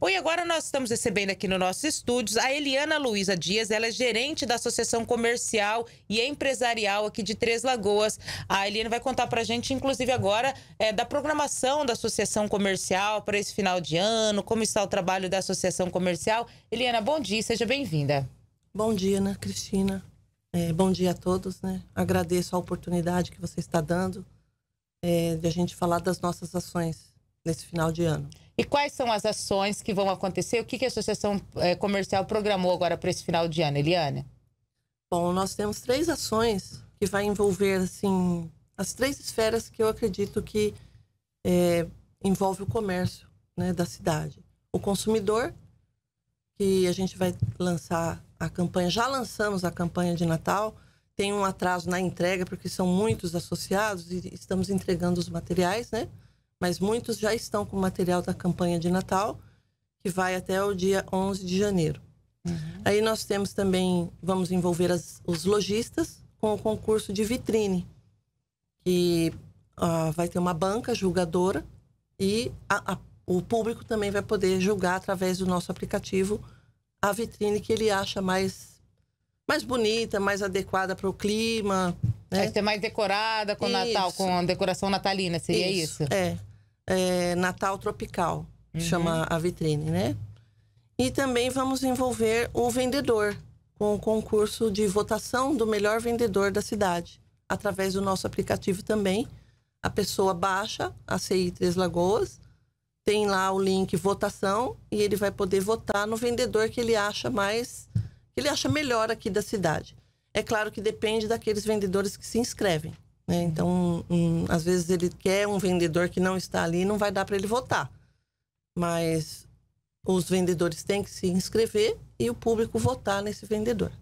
Bom, e agora nós estamos recebendo aqui no nossos estúdios a Eliana Luiza Dias, ela é gerente da Associação Comercial e Empresarial aqui de Três Lagoas. A Eliana vai contar pra gente, inclusive agora, é, da programação da Associação Comercial para esse final de ano, como está o trabalho da Associação Comercial. Eliana, bom dia, seja bem-vinda. Bom dia, Ana Cristina. É, bom dia a todos, né? Agradeço a oportunidade que você está dando é, de a gente falar das nossas ações nesse final de ano. E quais são as ações que vão acontecer? O que, que a Associação eh, Comercial programou agora para esse final de ano, Eliane? Bom, nós temos três ações que vai envolver assim as três esferas que eu acredito que é, envolve o comércio né, da cidade. O consumidor, que a gente vai lançar a campanha, já lançamos a campanha de Natal, tem um atraso na entrega, porque são muitos associados e estamos entregando os materiais, né? mas muitos já estão com o material da campanha de Natal, que vai até o dia 11 de janeiro. Uhum. Aí nós temos também, vamos envolver as, os lojistas com o concurso de vitrine, que uh, vai ter uma banca julgadora e a, a, o público também vai poder julgar através do nosso aplicativo a vitrine que ele acha mais, mais bonita, mais adequada para o clima. Né? Vai ser mais decorada com Natal, com a decoração natalina, seria isso? isso? É é, Natal Tropical, uhum. chama a vitrine, né? E também vamos envolver o vendedor com o concurso de votação do melhor vendedor da cidade, através do nosso aplicativo também. A pessoa baixa a CI Três Lagoas, tem lá o link votação e ele vai poder votar no vendedor que ele acha mais, que ele acha melhor aqui da cidade. É claro que depende daqueles vendedores que se inscrevem. Né? Então, um, às vezes ele quer um vendedor que não está ali e não vai dar para ele votar. Mas os vendedores têm que se inscrever e o público votar nesse vendedor.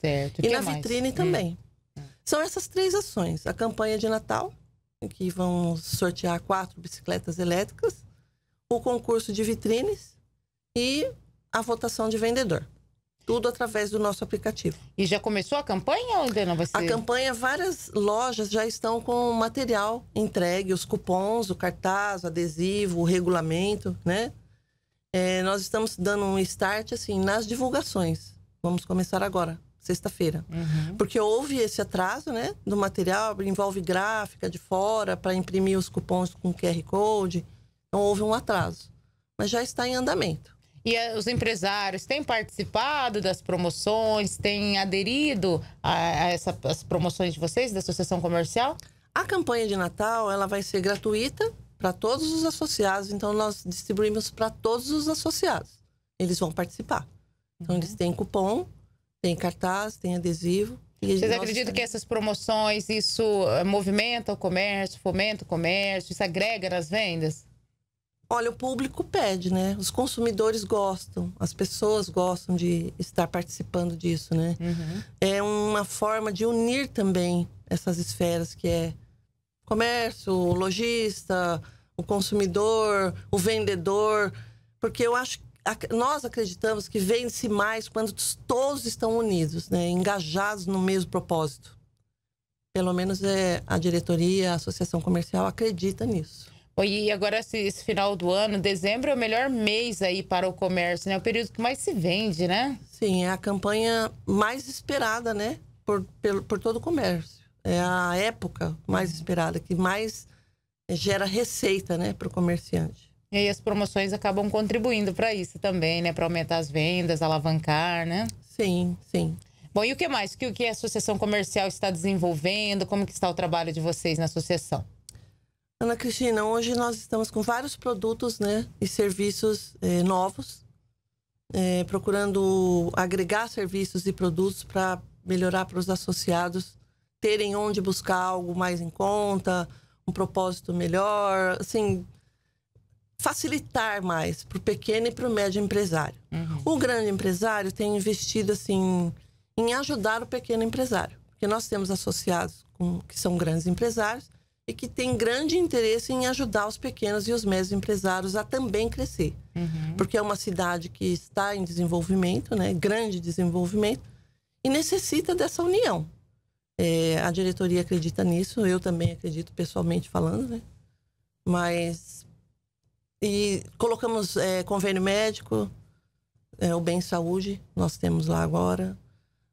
Certo. E que na mais? vitrine também. É. é. São essas três ações: a campanha de Natal, que vão sortear quatro bicicletas elétricas, o concurso de vitrines e a votação de vendedor tudo através do nosso aplicativo. E já começou a campanha ou ainda não vai ser? A campanha, várias lojas já estão com material entregue, os cupons, o cartaz, o adesivo, o regulamento, né? É, nós estamos dando um start assim nas divulgações. Vamos começar agora, sexta-feira. Uhum. Porque houve esse atraso, né, do material, envolve gráfica de fora para imprimir os cupons com QR Code. Então houve um atraso, mas já está em andamento. E eh, os empresários têm participado das promoções, têm aderido a, a essas promoções de vocês, da Associação Comercial? A campanha de Natal ela vai ser gratuita para todos os associados, então nós distribuímos para todos os associados. Eles vão participar. Então uhum. eles têm cupom, têm cartaz, têm adesivo. Vocês nós... acreditam que essas promoções, isso eh, movimenta o comércio, fomenta o comércio, isso agrega nas vendas? Olha, o público pede, né? Os consumidores gostam, as pessoas gostam de estar participando disso, né? Uhum. É uma forma de unir também essas esferas que é comércio, o lojista, o consumidor, o vendedor, porque eu acho nós acreditamos que vence mais quando todos estão unidos, né? Engajados no mesmo propósito. Pelo menos é a diretoria, a associação comercial acredita nisso. E agora, esse, esse, final do ano, dezembro, é o melhor mês aí para o comércio, né? É o período que mais se vende, né? Sim, é a campanha mais esperada, né? Por, por, por todo o comércio. É a época mais esperada, que mais gera receita, né, para o comerciante. E aí as promoções acabam contribuindo para isso também, né? Para aumentar as vendas, alavancar, né? Sim, sim. Bom, e o que mais? O que a Associação Comercial está desenvolvendo? Como que está o trabalho de vocês na associação? Ana Cristina, hoje nós estamos com vários produtos né, e serviços eh, novos, eh, procurando agregar serviços e produtos para melhorar para os associados terem onde buscar algo mais em conta, um propósito melhor, assim, facilitar mais para o pequeno e para o médio empresário. Uhum. O grande empresário tem investido assim em ajudar o pequeno empresário, porque nós temos associados com, que são grandes empresários e que tem grande interesse em ajudar os pequenos e os médios empresários a também crescer. Uhum. Porque é uma cidade que está em desenvolvimento, né, grande desenvolvimento, e necessita dessa união. É, a diretoria acredita nisso, eu também acredito pessoalmente falando, né? Mas. E colocamos é, convênio médico, é, o Bem Saúde, nós temos lá agora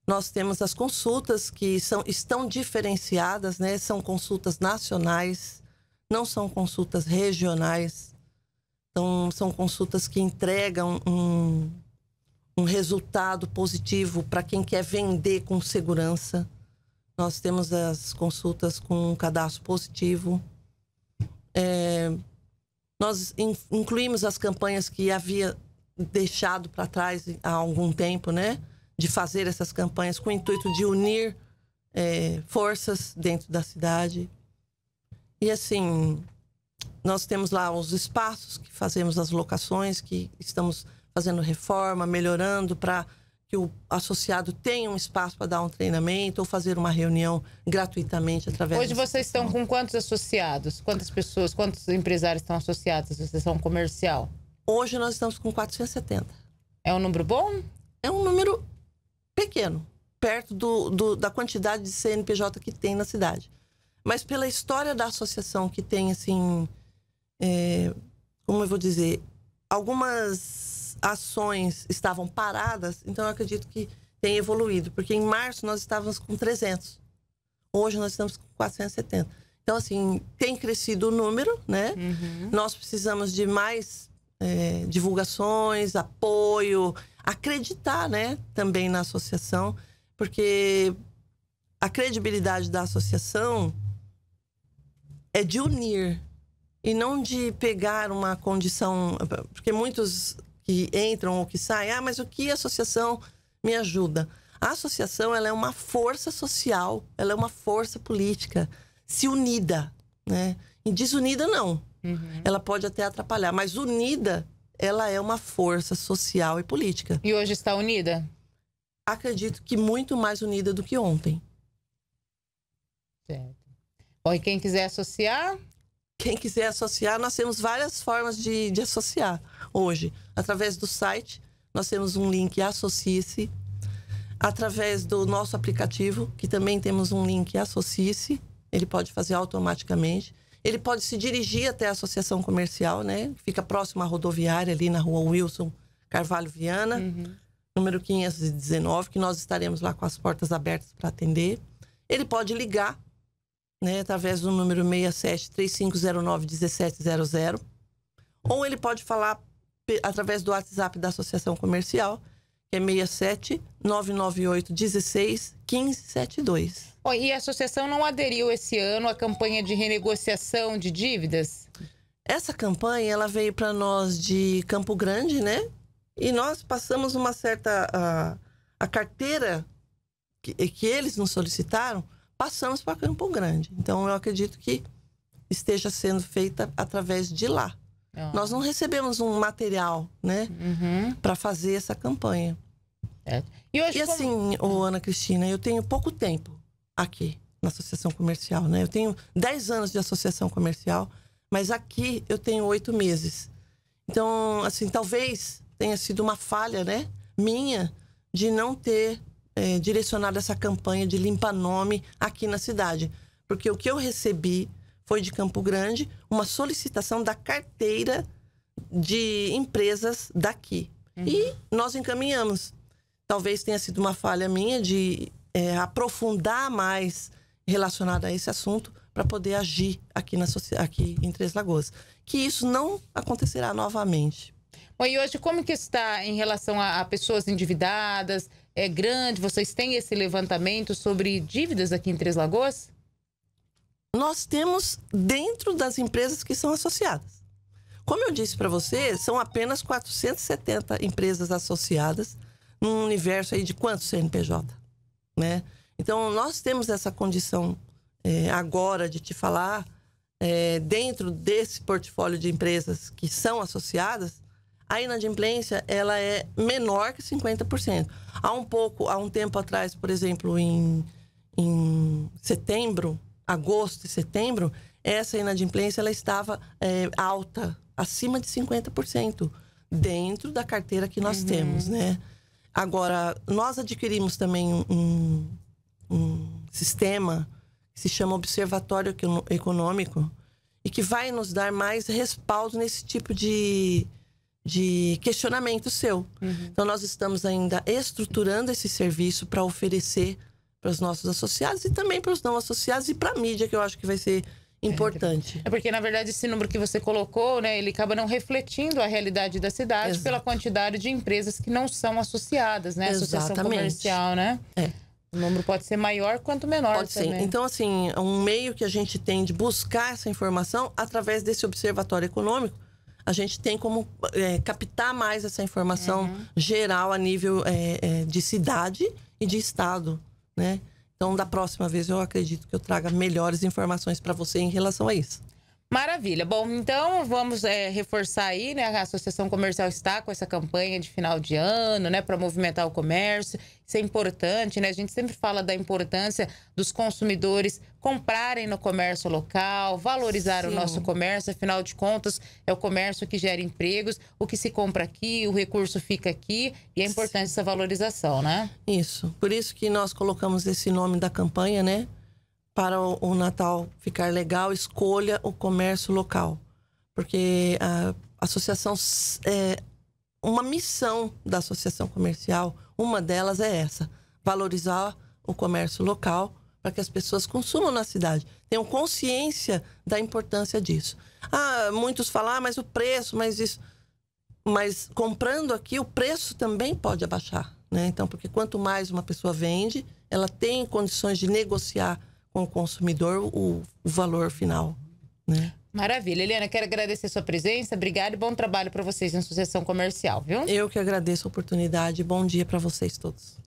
nós temos as consultas que são, estão diferenciadas, né? São consultas nacionais, não são consultas regionais. Então, são consultas que entregam um, um resultado positivo para quem quer vender com segurança. Nós temos as consultas com um cadastro positivo. É, nós in, incluímos as campanhas que havia deixado para trás há algum tempo, né? de fazer essas campanhas com o intuito de unir é, forças dentro da cidade. E assim, nós temos lá os espaços que fazemos as locações, que estamos fazendo reforma, melhorando para que o associado tenha um espaço para dar um treinamento ou fazer uma reunião gratuitamente através. Hoje vocês estão com quantos associados? Quantas pessoas, quantos empresários estão associados à sessão comercial? Hoje nós estamos com 470. É um número bom? É um número pequeno, perto do, do, da quantidade de CNPJ que tem na cidade. Mas pela história da associação que tem, assim, é, como eu vou dizer, algumas ações estavam paradas, então eu acredito que tem evoluído, porque em março nós estávamos com 300. Hoje nós estamos com 470. Então, assim, tem crescido o número, né? Uhum. Nós precisamos de mais é, divulgações, apoio, acreditar, né, também na associação, porque a credibilidade da associação é de unir e não de pegar uma condição, porque muitos que entram ou que saem, ah, mas o que a associação me ajuda? A associação ela é uma força social, ela é uma força política, se unida, né? E desunida não. Uhum. Ela pode até atrapalhar, mas unida ela é uma força social e política. E hoje está unida? Acredito que muito mais unida do que ontem. Certo. Bom, e quem quiser associar? Quem quiser associar, nós temos várias formas de, de associar hoje. Através do site, nós temos um link Associe-se. Através do nosso aplicativo, que também temos um link Associe-se, ele pode fazer automaticamente ele pode se dirigir até a associação comercial, né? Fica próximo à rodoviária ali na rua Wilson Carvalho Viana, uhum. número 519, que nós estaremos lá com as portas abertas para atender. Ele pode ligar, né, através do número 67 3509 1700, ou ele pode falar através do WhatsApp da associação comercial, que é 67 998 16 1572. e a associação não aderiu esse ano à campanha de renegociação de dívidas? Essa campanha ela veio para nós de Campo Grande, né? E nós passamos uma certa a, a carteira que, que eles nos solicitaram, passamos para Campo Grande. Então eu acredito que esteja sendo feita através de lá. Ah. Nós não recebemos um material, né, uhum. para fazer essa campanha. É. E, e assim, como... Ana Cristina, eu tenho pouco tempo aqui na associação comercial, né? Eu tenho 10 anos de associação comercial, mas aqui eu tenho oito meses. Então, assim, talvez tenha sido uma falha, né, minha, de não ter é, direcionado essa campanha de limpa nome aqui na cidade, porque o que eu recebi foi de Campo Grande uma solicitação da carteira de empresas daqui. Uhum. E nós encaminhamos. Talvez tenha sido uma falha minha de é, aprofundar mais relacionado a esse assunto para poder agir aqui, na, aqui em Três Lagoas. Que isso não acontecerá novamente. Bom, e hoje como que está em relação a, a pessoas endividadas? É grande? Vocês têm esse levantamento sobre dívidas aqui em Três Lagoas? nós temos dentro das empresas que são associadas. Como eu disse para você, são apenas 470 empresas associadas num universo aí de quantos CNPJ, né? Então nós temos essa condição é, agora de te falar é, dentro desse portfólio de empresas que são associadas, a inadimplência ela é menor que 50%. Há um pouco, há um tempo atrás, por exemplo, em, em setembro agosto e setembro, essa inadimplência ela estava é, alta, acima de 50%, dentro da carteira que nós uhum. temos, né? Agora, nós adquirimos também um, um sistema que se chama Observatório Econômico e que vai nos dar mais respaldo nesse tipo de, de questionamento seu. Uhum. Então, nós estamos ainda estruturando esse serviço para oferecer para os nossos associados e também para os não associados e para a mídia, que eu acho que vai ser é, importante. É porque, na verdade, esse número que você colocou, né, ele acaba não refletindo a realidade da cidade Exato. pela quantidade de empresas que não são associadas, né? Exatamente. Associação comercial, né? É. O número pode ser maior quanto menor. Pode também. ser. Então, assim, é um meio que a gente tem de buscar essa informação através desse observatório econômico, a gente tem como é, captar mais essa informação uhum. geral a nível é, é de cidade e de estado né? Então, da próxima vez, eu acredito que eu traga melhores informações para você em relação a isso. Maravilha. Bom, então vamos é, reforçar aí, né? A Associação Comercial está com essa campanha de final de ano, né? Para movimentar o comércio. Isso é importante, né? A gente sempre fala da importância dos consumidores comprarem no comércio local, valorizar Sim. o nosso comércio. Afinal de contas, é o comércio que gera empregos. O que se compra aqui, o recurso fica aqui. E é importante Sim. essa valorização, né? Isso. Por isso que nós colocamos esse nome da campanha, né? para o, Natal ficar legal, escolha o comércio local. Porque a associação, é, uma missão da associação comercial, uma delas é essa: valorizar o comércio local para que as pessoas consumam na cidade, tenham consciência da importância disso. Ah, muitos falam, ah, mas o preço, mas isso. Mas comprando aqui, o preço também pode abaixar. Né? Então, porque quanto mais uma pessoa vende, ela tem condições de negociar com o consumidor o, o valor final. Né? Maravilha. Helena, quero agradecer sua presença. Obrigada e bom trabalho para vocês na Associação Comercial, viu? Eu que agradeço a oportunidade. Bom dia para vocês todos.